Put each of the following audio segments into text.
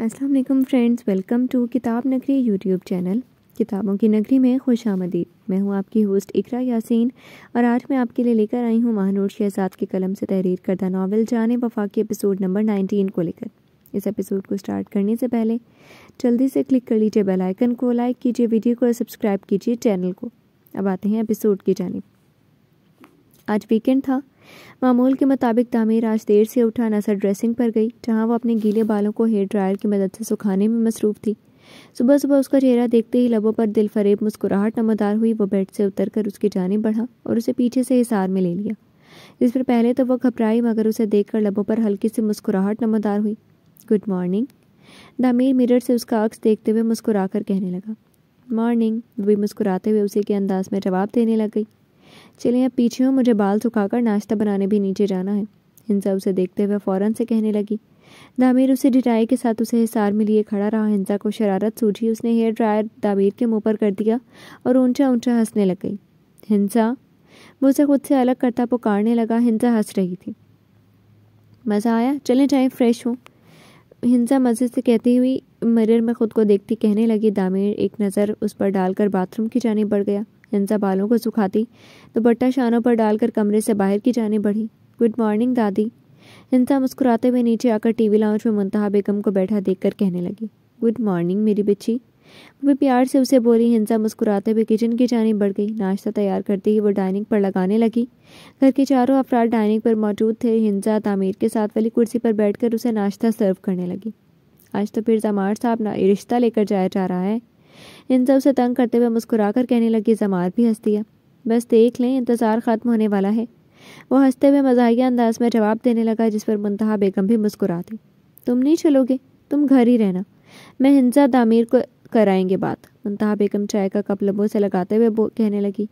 अस्सलाम वालेकुम friends welcome to किताब नगरी यूट्यूब चैनल किताबों की नगरी में खुश आमदीद मैं हूं आपकी होस्ट इकरा यासीन और आज मैं आपके लिए लेकर आई हूं महानूर शहजाद के कलम से तहरीर करदा नावल जान वफा के एपिसोड नंबर 19 को लेकर इस एपिसोड को स्टार्ट करने से पहले जल्दी से क्लिक कर लीजिए बेल आइकन को लाइक कीजिए वीडियो को सब्सक्राइब कीजिए चैनल को अब आते हैं एपिसोड की जानब आज वीकेंड था मामूल के मुताबिक तामीर आज देर से उठा नसर ड्रेसिंग पर गई जहाँ वो अपने गीले बालों को हेयर ड्रायर की मदद से सुखाने में मसरूफ थी सुबह सुबह उसका चेहरा देखते ही लबों पर दिल फरेब मुस्कुराहट नमदार हुई वो बेड से उतर कर उसकी जाने बढ़ा और उसे पीछे से हिसार में ले लिया जिस पर पहले तो वो घबराई मगर उसे देखकर लबों पर हल्की सी मुस्कुराहट नमदार हुई गुड मॉर्निंग दामीर मिरर से उसका अक्स देखते हुए मुस्कुरा कर कहने लगा मॉर्निंग भी मुस्कुराते हुए उसी के अंदाज में जवाब देने लग गई चलिए अब पीछे हो मुझे बाल सुखाकर नाश्ता बनाने भी नीचे जाना है हिंसा उसे देखते हुए फ़ौरन से कहने लगी दामिर उसे डिटाई के साथ उसे हिसार में लिए खड़ा रहा हिंसा को शरारत सूझी उसने हेयर ड्रायर दामिर के मुंह पर कर दिया और ऊंचा ऊंचा हंसने लग गई हिंसा वो उसे खुद से अलग करता पुकारने लगा हिंसा हंस रही थी मज़ा आया चलें चाहे फ्रेश हो हिंसा मज़े से कहती हुई मिरर में खुद को देखती कहने लगी दामिर एक नज़र उस पर डालकर बाथरूम की जानी बढ़ गया हिंसा बालों को सुखाती तो बट्टा शानों पर डालकर कमरे से बाहर की जाने बढ़ी गुड मॉर्निंग दादी हिंसा मुस्कुराते हुए नीचे आकर टीवी लाउंज में मुंतहा बेगम को बैठा देखकर कहने लगी गुड मॉर्निंग मेरी बच्ची वह प्यार से उसे बोली हिंसा मुस्कुराते हुए किचन की जानी बढ़ गई नाश्ता तैयार करते ही वो डाइनिंग पर लगाने लगी घर के चारों अफराद डाइनिंग पर मौजूद थे हिंसा तामीर के साथ वाली कुर्सी पर बैठकर उसे नाश्ता सर्व करने लगी आज तो फिर जमार साहब रिश्ता लेकर जाया जा रहा है इन सब से तंग करते हुए मुस्कुरा कर कहने लगी जमात भी हंसती है बस देख लें इंतज़ार ख़त्म होने वाला है वो हंसते हुए मजाहिया अंदाज में जवाब देने लगा जिस पर मुंतहा बेगम भी मुस्कुरा दी तुम नहीं चलोगे तुम घर ही रहना मैं हिंसा दामिर को कराएंगे बात मुंतहा बेगम चाय का कप लबों से लगाते हुए कहने लगी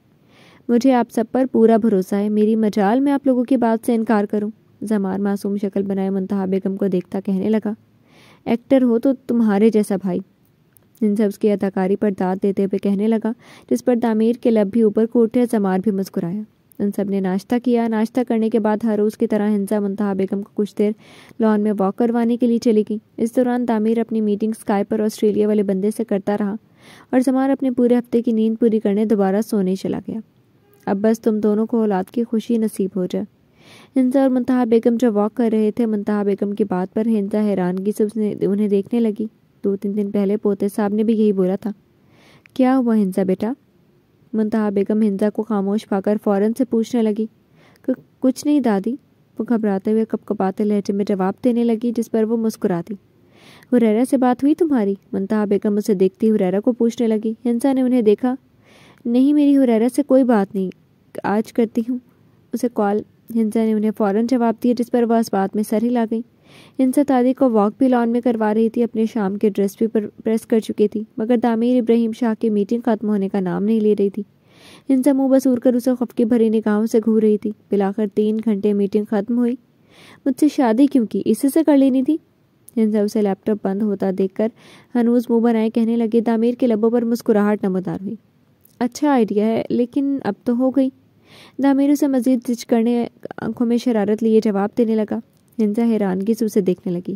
मुझे आप सब पर पूरा भरोसा है मेरी मजाल में आप लोगों की बात से इनकार करूं जमार मासूम शक्ल बनाए मुंतहा बेगम को देखता कहने लगा एक्टर हो तो तुम्हारे जैसा भाई इन शब्द की अदाकारी पर दाद देते हुए कहने लगा जिस पर तामीर के लब भी ऊपर को उठे जमार भी मुस्कुराया उन सब ने नाश्ता किया नाश्ता करने के बाद हर रोज़ की तरह हिंसा मुंतहा बेगम को कुछ देर लॉन में वॉक करवाने के लिए चली गई इस दौरान तामीर अपनी मीटिंग स्काई पर ऑस्ट्रेलिया वाले बंदे से करता रहा और जमार अपने पूरे हफ्ते की नींद पूरी करने दोबारा सोने चला गया अब बस तुम दोनों को औलाद की खुशी नसीब हो जाए हिंसा और मुंतहा बेगम जब वॉक कर रहे थे मुंतहा बेगम की बात पर हिंसा हैरानगी से उन्हें देखने लगी दो तीन दिन पहले पोते साहब ने भी यही बोला था क्या हुआ हिंसा बेटा मुंतहा बेगम हिंसा को खामोश पाकर फ़ौरन से पूछने लगी कुछ नहीं दादी वो घबराते हुए कपकपाते लहजे में जवाब देने लगी जिस पर वो मुस्कुराती हुरैरा से बात हुई तुम्हारी मुंतहा बेगम उसे देखती हुरैरा को पूछने लगी हिंसा ने उन्हें देखा नहीं मेरी हुरैरा से कोई बात नहीं आज करती हूँ उसे कॉल हिंसा ने उन्हें फ़ौरन जवाब दिया जिस पर वह इस बात में सर ला गई इन सतादी को वॉक भी लॉन में करवा रही थी अपने शाम के ड्रेस भी पर प्रेस कर चुकी थी मगर दामिर इब्राहिम शाह की मीटिंग खत्म होने का नाम नहीं ले रही थी इंसा मुंह बसूर कर उसे खफके भरी निगाहों से घूर रही थी बिलाकर तीन घंटे मीटिंग खत्म हुई मुझसे शादी क्यों की इसी से कर लेनी थी हिंसा उसे लैपटॉप बंद होता देखकर हनूज मुंह बनाए कहने लगे दामिर के लबों पर मुस्कुराहट नमदार हुई अच्छा आइडिया है लेकिन अब तो हो गई दामिर उसे मजीद जिच करने आंखों में शरारत लिए जवाब देने लगा हिंसा हैरानगी से उसे देखने लगी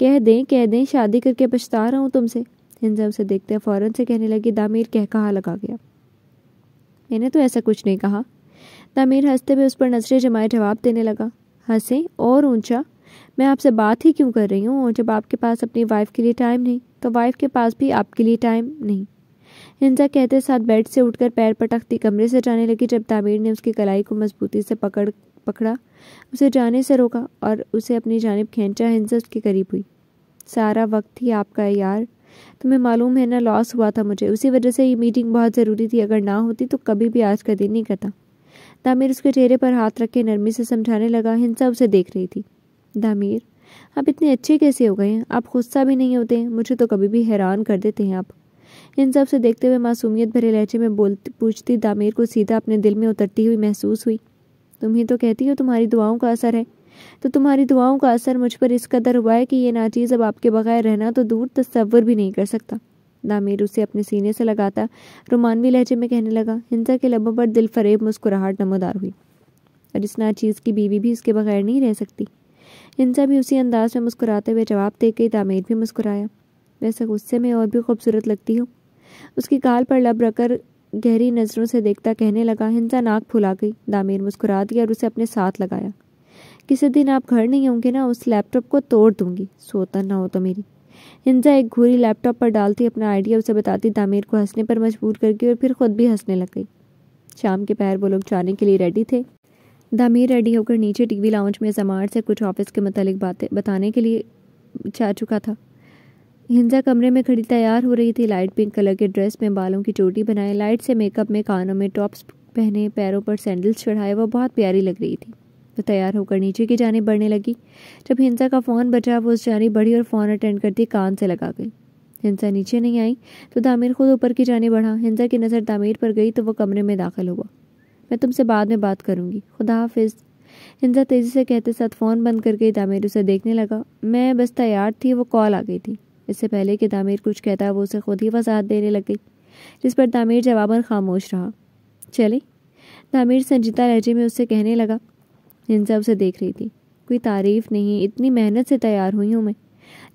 कह दें कह दें शादी करके पछता रहा हूँ तुमसे हिंसा उसे देखते फ़ौरन से कहने लगी दामिर कह कहा लगा गया मैंने तो ऐसा कुछ नहीं कहा दामिर हंसते हुए उस पर नजरें जमाए जवाब देने लगा हंसे और ऊंचा मैं आपसे बात ही क्यों कर रही हूँ और जब आपके पास अपनी वाइफ के लिए टाइम नहीं तो वाइफ के पास भी आपके लिए टाइम नहीं हिंसा कहते साथ बेड से उठकर पैर पटकती कमरे से जाने लगी जब तामीर ने उसकी कलाई को मजबूती से पकड़ पकड़ा उसे जाने से रोका और उसे अपनी जानब खींचा हिंसा उसके करीब हुई सारा वक्त ही आपका है यार तुम्हें मालूम है ना लॉस हुआ था मुझे उसी वजह से ये मीटिंग बहुत ज़रूरी थी अगर ना होती तो कभी भी आज का दिन नहीं करता दामिर उसके चेहरे पर हाथ रख के नरमी से समझाने लगा हिंसा उसे देख रही थी दामिर आप इतने अच्छे कैसे हो गए हैं आप गुस्सा भी नहीं होते हैं मुझे तो कभी भी हैरान कर देते हैं आप इन सब से देखते हुए मासूमियत भरे लहजे में बोल पूछती दामिर को सीधा अपने दिल में उतरती हुई महसूस हुई तुम ही तो कहती हो तुम्हारी दुआओं का असर है तो तुम्हारी दुआओं का असर मुझ पर इस कदर हुआ है कि ये नाचीज़ अब आपके बगैर रहना तो दूर तस्वर भी नहीं कर सकता दामिर उसे अपने सीने से लगाता रोमानवी लहजे में कहने लगा हिंसा के लबों पर दिल फरेब मुस्कुराहट नमोदार हुई और इस नाचीज़ की बीवी भी इसके बगैर नहीं रह सकती हिंसा भी उसी अंदाज में मुस्कुराते हुए जवाब दे गई दामिर भी मुस्कुराया वैसे गुस्से में और भी खूबसूरत लगती हो उसकी काल पर लब रखकर गहरी नज़रों से देखता कहने लगा हिंसा नाक फुला गई दामिर मुस्कुरा दिया और उसे अपने साथ लगाया किसी दिन आप घर नहीं होंगे ना उस लैपटॉप को तोड़ दूंगी सोता ना हो तो मेरी हिंजा एक घूरी लैपटॉप पर डालती अपना आइडिया उसे बताती दामिर को हंसने पर मजबूर कर गई और फिर खुद भी हंसने लग गई शाम के पैर वो लोग जाने के लिए रेडी थे दामिर रेडी होकर नीचे टीवी लाउंज में जमार से कुछ ऑफिस के मतलब बातें बताने के लिए जा चुका था हिंजा कमरे में खड़ी तैयार हो रही थी लाइट पिंक कलर के ड्रेस में बालों की चोटी बनाए लाइट से मेकअप में कानों में टॉप्स पहने पैरों पर सैंडल्स चढ़ाए वह बहुत प्यारी लग रही थी तो तैयार होकर नीचे की जाने बढ़ने लगी जब हिंसा का फ़ोन बचा वो उस जानी बढ़ी और फ़ोन अटेंड करती कान से लगा गई हिंसा नीचे नहीं आई तो दामिर खुद ऊपर की जाने बढ़ा हिंसा की नज़र दामिर पर गई तो वो कमरे में दाखिल हुआ मैं तुमसे बाद में बात करूँगी खुदा हाफिज हिंसा तेज़ी से कहते साथ फ़ोन बंद कर गई दामिर उसे देखने लगा मैं बस तैयार थी वो कॉल आ गई थी इससे पहले कि दामिर कुछ कहता वो उसे खुद ही वजाहत देने लग गई जिस पर दामिर जवाबन खामोश रहा चले दामिर संजीदा लहजे में उससे कहने लगा हिंसा उसे देख रही थी कोई तारीफ नहीं इतनी मेहनत से तैयार हुई हूँ मैं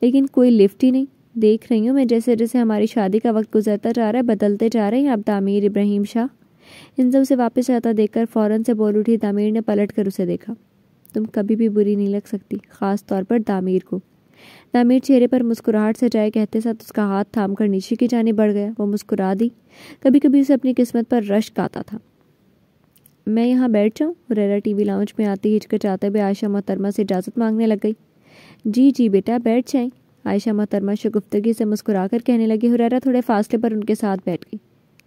लेकिन कोई लिफ्ट ही नहीं देख रही हूँ मैं जैसे जैसे हमारी शादी का वक्त गुजरता जा रहा है बदलते जा रहे हैं अब दामिर इब्राहिम शाह हिंसा उसे वापस जाता देखकर फ़ौरन से बोल उठी दामिर ने पलट कर उसे देखा तुम कभी भी बुरी नहीं लग सकती ख़ास तौर पर दामिर को नामीर चेहरे पर मुस्कुराहट सजाए कहते साथ उसका हाथ थाम कर नीचे की जाने बढ़ गया वो मुस्कुरा दी कभी कभी उसे अपनी किस्मत पर रश्क आता था मैं यहाँ बैठ जाऊँ टी टीवी लाउंज में आते हिचकचाते हुए आयशा मोहतरमा से इजाज़त मांगने लग गई जी जी बेटा बैठ जाए आयशा मोहतरमा शगुफ्तगी से मुस्कुरा कर कहने लगी हुरैरा थोड़े फासले पर उनके साथ बैठ गई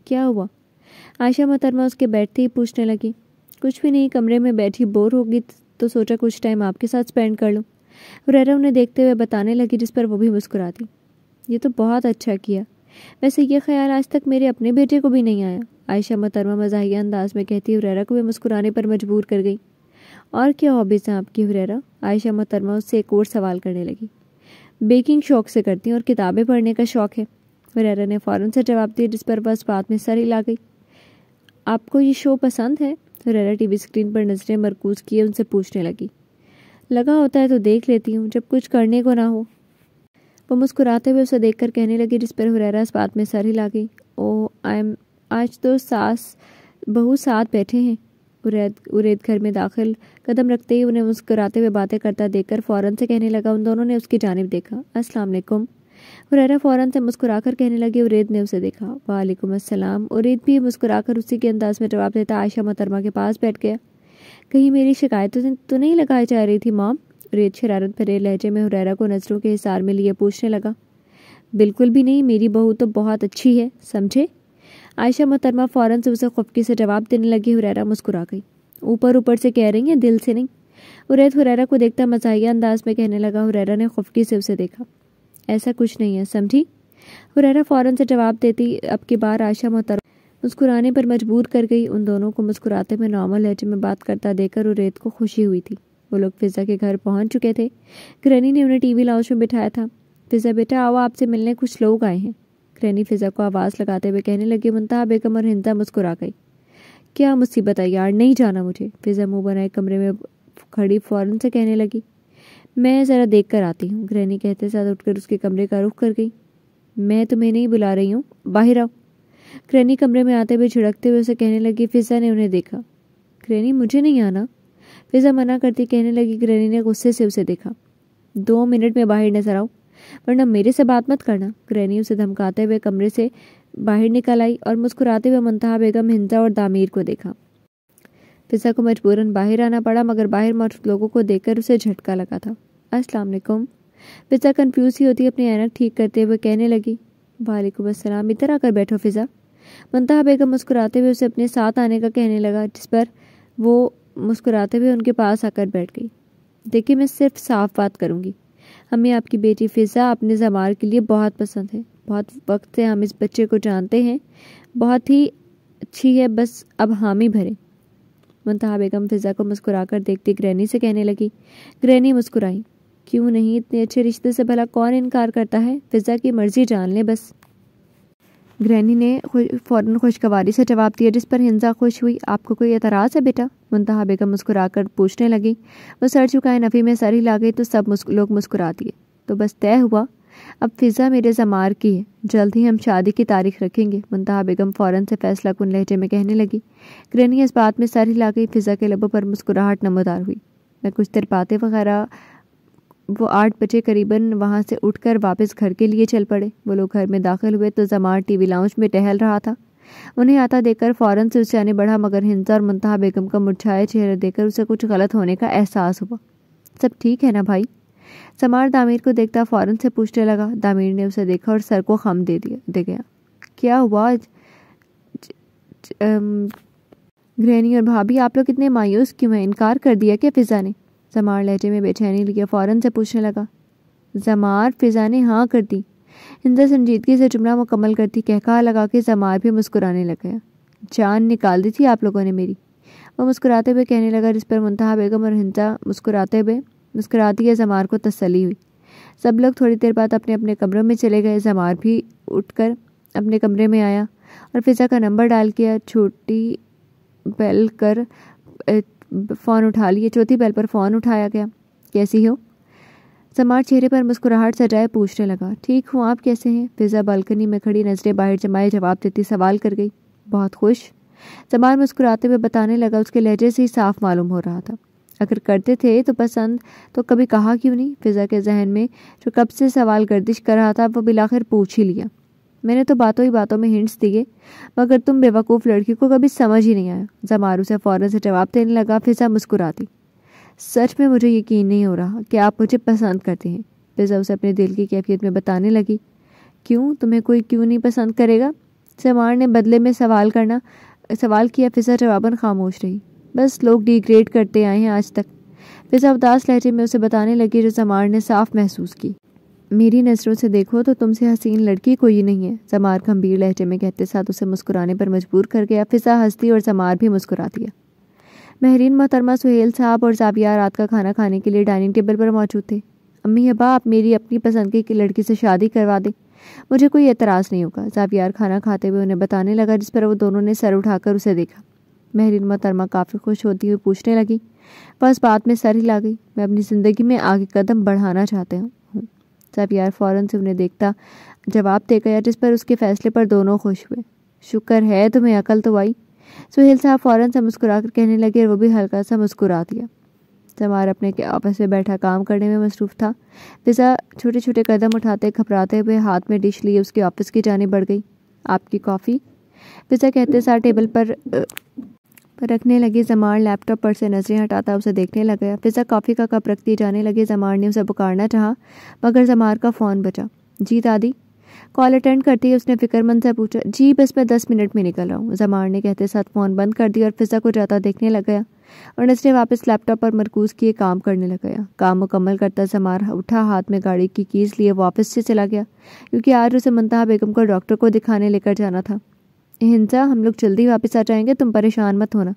क्या हुआ आयशा मोहतरमा उसके बैठते ही पूछने लगी कुछ भी नहीं कमरे में बैठी बोर होगी तो सोचा कुछ टाइम आपके साथ स्पेंड कर लूँ वरेरा उन्हें देखते हुए बताने लगी जिस पर वो भी मुस्कुरा दी ये तो बहुत अच्छा किया वैसे ये ख्याल आज तक मेरे अपने बेटे को भी नहीं आया आयशा मतरमा मजाहिया अंदाज में कहती वरेरा को भी मुस्कुराने पर मजबूर कर गई और क्या हॉबीज़ हैं आपकी वरेरा आयशा मतरमा उससे एक और सवाल करने लगी बेकिंग शौक से करती हूँ और किताबें पढ़ने का शौक है वरेरा ने फ़ौरन से जवाब दिया जिस पर बस बात में सर हिला गई आपको ये शो पसंद है वरेरा टीवी स्क्रीन पर नज़रें मरकूज किए उनसे पूछने लगी लगा होता है तो देख लेती हूँ जब कुछ करने को ना हो वो मुस्कुराते हुए उसे देखकर कहने लगी जिस पर हुरैरा इस बात में सर हिला गई ओ आई एम आज तो सास बहू साथ बैठे हैं उरेद उरेद घर में दाखिल कदम रखते ही उन्हें मुस्कुराते हुए बातें करता देखकर फ़ौरन से कहने लगा उन दोनों ने उसकी जानब देखा अस्सलाम वालेकुम हुरैरा फ़ौरन से मुस्कुराकर कहने लगी उरेद ने उसे देखा वालेकुम अस्सलाम उरेद भी मुस्कुराकर उसी के अंदाज में जवाब देता आयशा मोहतरमा के पास बैठ गया कहीं मेरी शिकायत तो नहीं लगाई जा रही थी माम रेत शरारत भरे लहजे में हुरैरा को नज़रों के हिसार में लिए पूछने लगा बिल्कुल भी नहीं मेरी बहू तो बहुत अच्छी है समझे आयशा मोहतरमा फ़ौरन से उसे खुफकी से जवाब देने लगी हुरैरा मुस्कुरा गई ऊपर ऊपर से कह रही हैं दिल से नहीं उरैद हुरैरा को देखता मजाही अंदाज में कहने लगा हुरैरा ने खुफकी से उसे देखा ऐसा कुछ नहीं है समझी हुरैरा फ़ौरन से जवाब देती अब की बार आयशा मोहतरमा मुस्कुराने पर मजबूर कर गई उन दोनों को मुस्कुराते हुए नॉर्मल लहजे में बात करता देखकर उरेत को खुशी हुई थी वो लोग फिज़ा के घर पहुंच चुके थे ग्रैनी ने उन्हें टीवी लाउंज में बिठाया था फिज़ा बेटा आओ आपसे मिलने कुछ लोग आए हैं ग्रैनी फिज़ा को आवाज़ लगाते हुए कहने लगे मुंतहा बेगम और हिंदा मुस्कुरा गई क्या मुसीबत है यार नहीं जाना मुझे फिज़ा मुंह बनाए कमरे में खड़ी फ़ौरन से कहने लगी मैं ज़रा देख कर आती हूँ ग्रैनी कहते साथ उठकर उसके कमरे का रुख कर गई मैं तुम्हें नहीं बुला रही हूँ बाहर आऊँ क्रैनी कमरे में आते हुए झिड़कते हुए उसे कहने लगी फिजा ने उन्हें देखा क्रैनी मुझे नहीं आना फिजा मना करती कहने लगी क्रैनी ने गुस्से से उसे देखा दो मिनट में बाहर नजर आओ वरना मेरे से बात मत करना क्रैनी उसे धमकाते हुए कमरे से बाहर निकल आई और मुस्कुराते हुए मुंतहा बेगम हिंसा और दामिर को देखा फिजा को मजबूरन बाहर आना पड़ा मगर बाहर मौजूद लोगों को देखकर उसे झटका लगा था अस्सलाम वालेकुम फिजा कंफ्यूज ही होती अपनी ऐनक ठीक करते हुए कहने लगी वालेकुम अस्सलाम इधर आकर बैठो फिजा मनतहा बेगम मुस्कुराते हुए उसे अपने साथ आने का कहने लगा जिस पर वो मुस्कुराते हुए उनके पास आकर बैठ गई देखिए मैं सिर्फ साफ बात करूँगी हमें आपकी बेटी फ़िज़ा अपने जमार के लिए बहुत पसंद है बहुत वक्त से हम इस बच्चे को जानते हैं बहुत ही अच्छी है बस अब हामी ही भरें मुंतहा बेगम फिज़ा को मुस्कुराकर देखती ग्रैनी से कहने लगी ग्रैनी मुस्कुराई क्यों नहीं इतने अच्छे रिश्ते से भला कौन इनकार करता है फिज़ा की मर्ज़ी जान ले बस ग्रैनी ने फ़ौर खुशगवारी से जवाब दिया जिस पर हिंजा खुश हुई आपको कोई एतराज़ है बेटा मुंतहा बेगम मुस्कुराकर पूछने लगी वो सर चुकाए नफ़ी में सर ही ला गई तो सब मुस्क, लोग मुस्कुरा दिए तो बस तय हुआ अब फिज़ा मेरे जमार की है जल्द ही हम शादी की तारीख रखेंगे मुंतहा बेगम फ़ौरन से फैसला कुन लहजे में कहने लगी ग्रैनी इस बात में सर ही ला गई फिज़ा के लबों पर मुस्कुराहट नमोदार हुई मैं कुछ देर बातें वगैरह वो आठ बजे करीबन वहाँ से उठकर वापस घर के लिए चल पड़े वो लोग घर में दाखिल हुए तो जमार टीवी लाउंज में टहल रहा था उन्हें आता देखकर फ़ौरन से उसे आने बढ़ा मगर हिंसा और मुंतहा बेगम का मुरझाया चेहरा देखकर उसे कुछ गलत होने का एहसास हुआ सब ठीक है ना भाई समार दामिर को देखता फ़ौरन से पूछने लगा दामिर ने उसे देखा और सर को खम दे दिया दे गया क्या हुआ गृहणी और भाभी आप लोग इतने मायूस क्यों हैं इनकार कर दिया क्या फिज़ा ने जमार लहजे में बेचैनी लिया फ़ौरन से पूछने लगा जमार फिज़ा ने हाँ कर दी इंदर संजीदगी से जुमला मुकम्मल करती कहका लगा के जमार भी मुस्कुराने लग गया जान निकाल दी थी आप लोगों ने मेरी वह मुस्कुराते हुए कहने लगा जिस पर मुंतहा बेगम और हिंसा मुस्कुराते हुए मुस्कुराती है जमार को तसली हुई सब लोग थोड़ी देर बाद अपने अपने कमरों में चले गए जमार भी उठकर अपने कमरे में आया और फिज़ा का नंबर डाल किया छोटी बैल कर फ़ोन उठा लिए चौथी बेल पर फ़ोन उठाया गया कैसी हो समार चेहरे पर मुस्कुराहट सजाए पूछने लगा ठीक हूँ आप कैसे हैं फिज़ा बालकनी में खड़ी नज़रें बाहर जमाए जवाब देती सवाल कर गई बहुत खुश समार मुस्कुराते हुए बताने लगा उसके लहजे से ही साफ मालूम हो रहा था अगर करते थे तो पसंद तो कभी कहा क्यों नहीं फिज़ा के जहन में जो कब से सवाल गर्दिश कर रहा था वो बिलाखिर पूछ ही लिया मैंने तो बातों ही बातों में हिंट्स दिए मगर तुम बेवकूफ़ लड़की को कभी समझ ही नहीं आया जमार उसे फ़ौरन से जवाब देने लगा फिजा मुस्कुराती सच में मुझे यकीन नहीं हो रहा कि आप मुझे पसंद करते हैं फिजा उसे अपने दिल की कैफियत में बताने लगी क्यों तुम्हें कोई क्यों नहीं पसंद करेगा जमार ने बदले में सवाल करना सवाल किया फिजा जवाबन खामोश रही बस लोग डिग्रेड करते आए हैं आज तक फिजा उदास लहजे में उसे बताने लगी जो जमार ने साफ महसूस की मेरी नज़रों से देखो तो तुमसे हसीन लड़की कोई नहीं है जमार गंभीर लहजे में कहते साथ उसे मुस्कुराने पर मजबूर कर गया फिजा हंसती और जमार भी मुस्कुरा दिया महरीन मोहतरमा सुहेल साहब और जाविया रात का खाना खाने के लिए डाइनिंग टेबल पर मौजूद थे अम्मी अबा आप मेरी अपनी पसंद की लड़की से शादी करवा दें मुझे कोई एतराज़ नहीं होगा जावियार खाना खाते हुए उन्हें बताने लगा जिस पर वो दोनों ने सर उठाकर उसे देखा महरीन मोहतरमा काफ़ी खुश होती हुई पूछने लगी बस बात में सर ही ला गई मैं अपनी ज़िंदगी में आगे कदम बढ़ाना चाहते हूँ साहब यार फ़ौरन से उन्हें देखता जवाब दे गया जिस पर उसके फैसले पर दोनों खुश हुए शुक्र है तुम्हें अकल तो आई सुहेल साहब फ़ौरन से मुस्कुरा कर कहने लगे और वो भी हल्का सा मुस्कुरा दिया जमार अपने के ऑफिस में बैठा काम करने में मसरूफ़ था फिजा छोटे छोटे कदम उठाते घबराते हुए हाथ में डिश लिए उसके ऑफिस की जाने बढ़ गई आपकी कॉफ़ी फिजा कहते सार टेबल पर रखने लगी जमार लैपटॉप पर से नजरें हटाता उसे देखने लगा फिजा कॉफ़ी का कप रखती जाने लगी जमार ने उसे पुकारना चाहा मगर जमार का फ़ोन बचा जी दादी कॉल अटेंड करते ही उसने फिक्रमंद से पूछा जी बस मैं दस मिनट में निकल रहा हूँ जमार ने कहते साथ फ़ोन बंद कर दिया और फिजा को जाता देखने लग गया और उसने वापस लैपटॉप पर मरकूज किए काम करने लग गया काम मुकम्मल करता जमार उठा हाथ में गाड़ी की कीज़ लिए वापस से चला गया क्योंकि आज उसे मनतहा बेगम को डॉक्टर को दिखाने लेकर जाना था हिंसा हम लोग जल्दी वापस आ जाएंगे तुम परेशान मत होना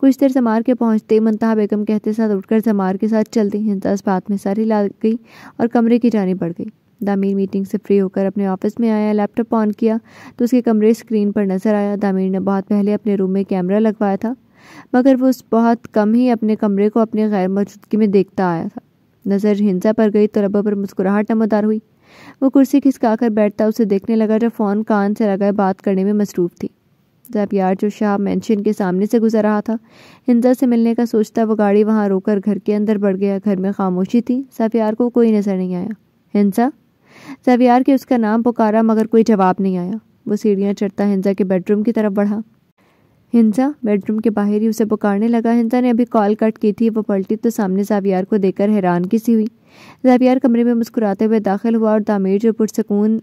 कुछ देर जमार के पहुंचते ही बेगम कहते साथ उठकर जमार के साथ चलते हिंसा इस बात में सारी ला गई और कमरे की जानी बढ़ गई दामिर मीटिंग से फ्री होकर अपने ऑफिस में आया लैपटॉप ऑन किया तो उसके कमरे स्क्रीन पर नजर आया दामिर ने बहुत पहले अपने रूम में कैमरा लगवाया था मगर वो उस बहुत कम ही अपने कमरे को अपने गैर मौजूदगी में देखता आया था नज़र हिंसा पर गई तो रबा पर मुस्कुराहट नमदार हुई वो कुर्सी खिसकाकर बैठता उसे देखने लगा जब फ़ोन कान से लगाए बात करने में मसरूफ़ थी जब यार जो शाह मैंशन के सामने से गुजर रहा था हिंजा से मिलने का सोचता वो गाड़ी वहाँ रोकर घर के अंदर बढ़ गया घर में खामोशी थी सफ़ियार को कोई नज़र नहीं आया हिंसा जबियार के उसका नाम पुकारा मगर कोई जवाब नहीं आया वो सीढ़ियाँ चढ़ता हिंजा के बेडरूम की तरफ बढ़ा हिंसा बेडरूम के बाहर ही उसे पुकारने लगा हिंसा ने अभी कॉल कट की थी वो पलटी तो सामने जावियार को देखकर हैरान किसी हुई जावियार कमरे में मुस्कुराते हुए दाखिल हुआ और दामेर जो पुरसकून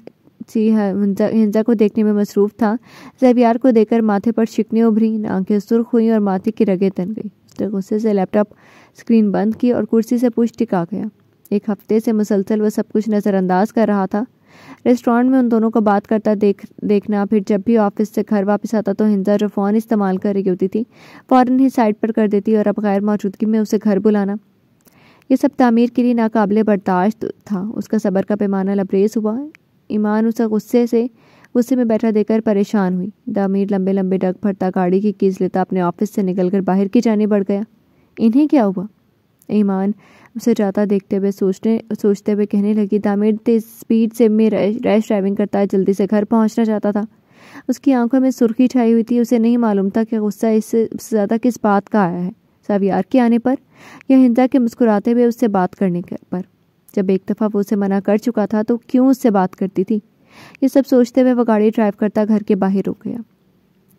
सी हिंसा को देखने में मसरूफ था जैवियार को देखकर माथे पर शिकने उभरी आंखें सुर्ख हुई और माथे की रगें तन गई उसने तो गुस्से से लैपटॉप स्क्रीन बंद की और कुर्सी से पूछ टिका गया एक हफ्ते से मुसलसल वह सब कुछ नज़रअंदाज कर रहा था रेस्टोरेंट में उन दोनों को बात करता देख देखना फिर जब भी ऑफिस से घर वापस आता तो हिंजा जो फ़ोन इस्तेमाल कर रही होती थी फ़ौरन ही साइड पर कर देती और अब गैर मौजूदगी में उसे घर बुलाना ये सब तामीर के लिए नाकबले बर्दाश्त था उसका सबर का पैमाना लबरेज हुआ ईमान उसे गुस्से से गुस्से में बैठा देकर परेशान हुई दामीर लंबे लंबे डग भरता गाड़ी की कीज लेता अपने ऑफिस से निकलकर बाहर की जाने बढ़ गया इन्हें क्या हुआ ईमान उसे जाता देखते हुए सोचने सोचते हुए कहने लगी दामिर तेज स्पीड से में रैश ड्राइविंग करता है जल्दी से घर पहुंचना चाहता था उसकी आंखों में सुर्खी छाई हुई थी उसे नहीं मालूम था कि गुस्सा इससे ज़्यादा किस बात का आया है सावियार के आने पर या हिंदा के मुस्कुराते हुए उससे बात करने पर जब एक दफ़ा वो उसे मना कर चुका था तो क्यों उससे बात करती थी ये सब सोचते हुए वह गाड़ी ड्राइव करता घर के बाहर रुक गया